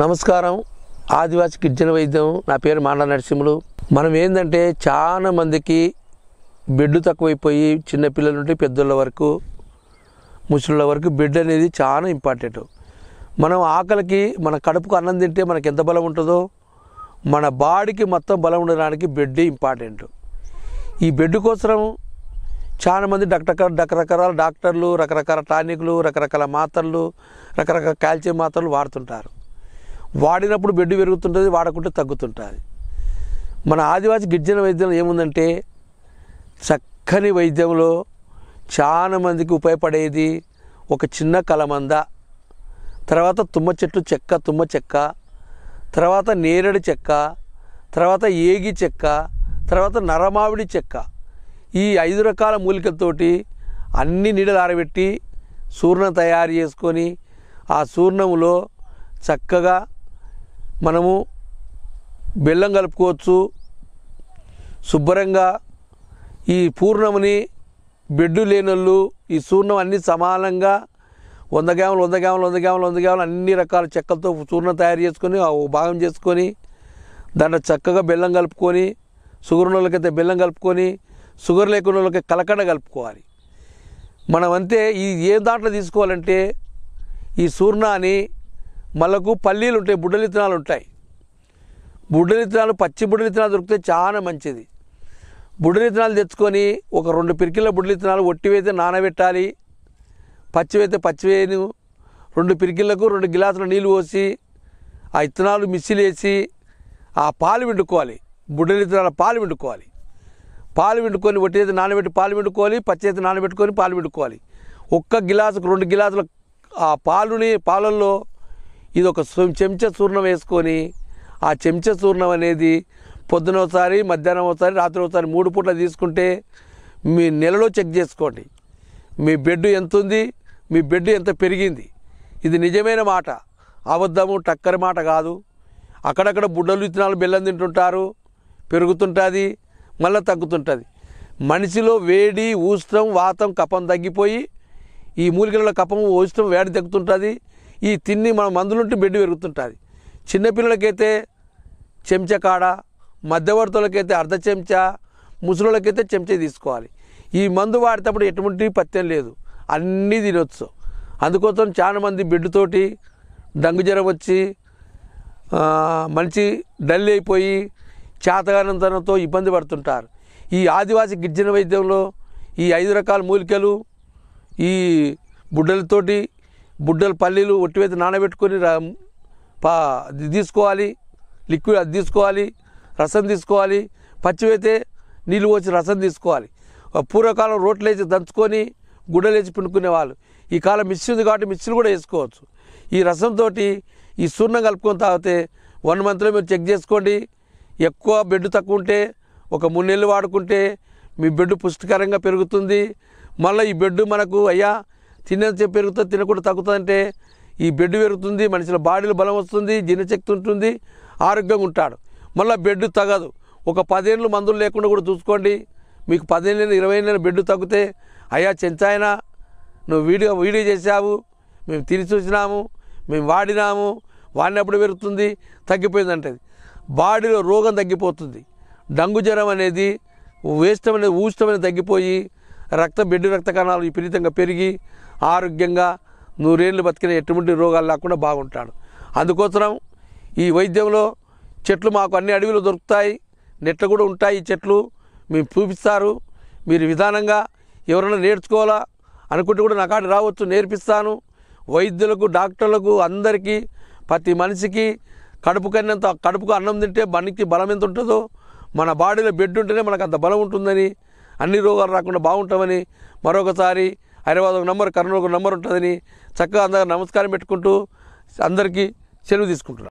నమస్కారం ఆదివాసి గిరిజన వైద్యం నా పేరు మాండ నరసింహులు మనం ఏంటంటే చాలా మందికి బెడ్ తక్కువైపోయి చిన్నపిల్లల నుండి పెద్దోళ్ళ వరకు ముసలిళ్ళ వరకు బెడ్ అనేది చాలా ఇంపార్టెంట్ మనం ఆకలికి మన కడుపుకు అన్నం తింటే మనకి ఎంత బలం ఉంటుందో మన బాడీకి మొత్తం బలం ఉండడానికి బెడ్ ఇంపార్టెంట్ ఈ బెడ్ కోసం చాలామంది డాక్టర్ రకరకాల డాక్టర్లు రకరకాల టానిక్లు రకరకాల మాత్రలు రకరకాల కాల్షియం మాత్రలు వాడుతుంటారు వాడినప్పుడు బెడ్ పెరుగుతుంటుంది వాడకుంటే తగ్గుతుంటుంది మన ఆదివాసి గిరిజన వైద్యం ఏముందంటే చక్కని వైద్యంలో చాలా మందికి ఉపయోగపడేది ఒక చిన్న కలమంద తర్వాత తుమ్మ చెట్లు చెక్క తుమ్మ చెక్క తర్వాత నేరడి చెక్క తర్వాత ఏగి చెక్క తర్వాత నరమావిడి చెక్క ఈ ఐదు రకాల మూలికలతోటి అన్ని నీడలు ఆరబెట్టి చూర్ణం తయారు చేసుకొని ఆ చూర్ణములో చక్కగా మనము బెల్లం కలుపుకోవచ్చు శుభ్రంగా ఈ పూర్ణముని బెడ్డు లేనోళ్ళు ఈ చూర్ణం అన్ని సమానంగా వంద గ్యాములు వంద గ్యాములు వంద గ్యాములు వంద గ్యాములు అన్ని రకాల చెక్కలతో చూర్ణం తయారు చేసుకొని భాగం చేసుకొని దాంట్లో చక్కగా బెల్లం కలుపుకొని షుగర్ ఉన్నోళ్ళకైతే బెల్లం కలుపుకొని షుగర్ లేకున్న వాళ్ళకి కలకడ కలుపుకోవాలి మనం అంతే ఈ ఏ దాంట్లో తీసుకోవాలంటే ఈ చూర్ణాన్ని మళ్ళకు పల్లీలు ఉంటాయి విత్తనాలు ఉంటాయి విత్తనాలు పచ్చి విత్తనాలు దొరికితే చాలా మంచిది బుడ్డలిత్తనాలు తెచ్చుకొని ఒక రెండు పిరికిల విత్తనాలు ఒట్టివైతే నానబెట్టాలి పచ్చివైతే పచ్చివేయను రెండు పిరికిళ్ళకు రెండు గిలాసుల నీళ్ళు పోసి ఆ విత్తనాలు మిక్సీలేసి ఆ పాలు పిండుకోవాలి విత్తనాల పాలు పిండుకోవాలి పాలు పిండుకొని అయితే నానబెట్టి పాలు పిండుకోవాలి అయితే నానబెట్టుకొని పాలు పిండుకోవాలి ఒక్క గిలాసుకు రెండు గిలాసుల ఆ పాలుని పాలల్లో ఇది ఒక చెంచా చూర్ణం వేసుకొని ఆ చెంచా చూర్ణం అనేది పొద్దున ఒకసారి మధ్యాహ్నం ఒకసారి రాత్రి ఒకసారి మూడు పూట్ల తీసుకుంటే మీ నెలలో చెక్ చేసుకోండి మీ బెడ్ ఎంత ఉంది మీ బెడ్ ఎంత పెరిగింది ఇది నిజమైన మాట అబద్ధము టక్కర మాట కాదు అక్కడక్కడ బుడ్డలు విత్తనాలు బెల్లం తింటుంటారు పెరుగుతుంటుంది మళ్ళీ తగ్గుతుంటుంది మనిషిలో వేడి ఊష్ణం వాతం కపం తగ్గిపోయి ఈ మూలికలలో కపం ఊష్ణం వేడి తగ్గుతుంటుంది ఈ తిన్ని మన మందులుంటే బిడ్డ పెరుగుతుంటుంది చిన్నపిల్లలకైతే చెంచా కాడ మధ్యవర్తులకైతే అర్ధ చెంచా ముసలికైతే చెంచా తీసుకోవాలి ఈ మందు వాడేటప్పుడు ఎటువంటి పత్యం లేదు అన్నీ తినొచ్చు అందుకోసం చాలామంది బిడ్డుతోటి డంగు జ్వరం వచ్చి మంచి డల్ అయిపోయి చేతగానంతనంతో ఇబ్బంది పడుతుంటారు ఈ ఆదివాసి గిరిజన వైద్యంలో ఈ ఐదు రకాల మూలికలు ఈ బుడ్డలతోటి బుడ్డలు పల్లీలు ఒట్టివేత నానబెట్టుకొని పా తీసుకోవాలి లిక్విడ్ అది తీసుకోవాలి రసం తీసుకోవాలి పచ్చివైతే నీళ్ళు పోసి రసం తీసుకోవాలి పూర్వకాలం రోట్లు వేసి దంచుకొని గుడ్డలేసి పిండుకునేవాళ్ళు ఈ కాలం మిక్సీ ఉంది కాబట్టి మిక్సీలు కూడా వేసుకోవచ్చు ఈ రసంతో ఈ సున్నం కలుపుకొని తాగితే వన్ మంత్లో మీరు చెక్ చేసుకోండి ఎక్కువ బెడ్ తక్కువ ఉంటే ఒక మూడు నెలలు వాడుకుంటే మీ బెడ్ పుష్టికరంగా పెరుగుతుంది మళ్ళీ ఈ బెడ్ మనకు అయ్యా తినేది పెరుగుతుంది తినకుండా తగ్గుతుంది అంటే ఈ బెడ్ పెరుగుతుంది మనిషిలో బాడీలో బలం వస్తుంది జీర్ణశక్తి ఉంటుంది ఆరోగ్యంగా ఉంటాడు మళ్ళీ బెడ్ తగదు ఒక పదేళ్ళు మందులు లేకుండా కూడా చూసుకోండి మీకు పదిహేను ఇరవై ఏళ్ళ బెడ్ తగ్గితే అయ్యా చెంచాయన నువ్వు వీడియో వీడియో చేసావు మేము తిని చూసినాము మేము వాడినాము వాడినప్పుడు పెరుగుతుంది తగ్గిపోయిందంటే బాడీలో రోగం తగ్గిపోతుంది డంగు జ్వరం అనేది వేస్టం అనేది ఊష్టం అనేది తగ్గిపోయి రక్త బెడ్డు రక్త కణాలు విపరీతంగా పెరిగి ఆరోగ్యంగా నూరేళ్ళు బతికిన ఎటువంటి రోగాలు లేకుండా బాగుంటాడు అందుకోసం ఈ వైద్యంలో చెట్లు మాకు అన్ని అడవిలో దొరుకుతాయి నెట్లు కూడా ఉంటాయి ఈ చెట్లు మేము చూపిస్తారు మీరు విధానంగా ఎవరైనా నేర్చుకోవాలా అనుకుంటే కూడా నా కాడ రావచ్చు నేర్పిస్తాను వైద్యులకు డాక్టర్లకు అందరికీ ప్రతి మనిషికి కడుపు కన్నంత కడుపుకు అన్నం తింటే మనకి బలం ఎంత ఉంటుందో మన బాడీలో బెడ్ ఉంటేనే మనకు అంత బలం ఉంటుందని అన్ని రోగాలు రాకుండా బాగుంటామని మరొకసారి హైదరాబాద్ ఒక నంబర్ కర్నూలు ఒక నంబర్ ఉంటుందని చక్కగా అందరూ నమస్కారం పెట్టుకుంటూ అందరికీ సెలవు తీసుకుంటున్నాను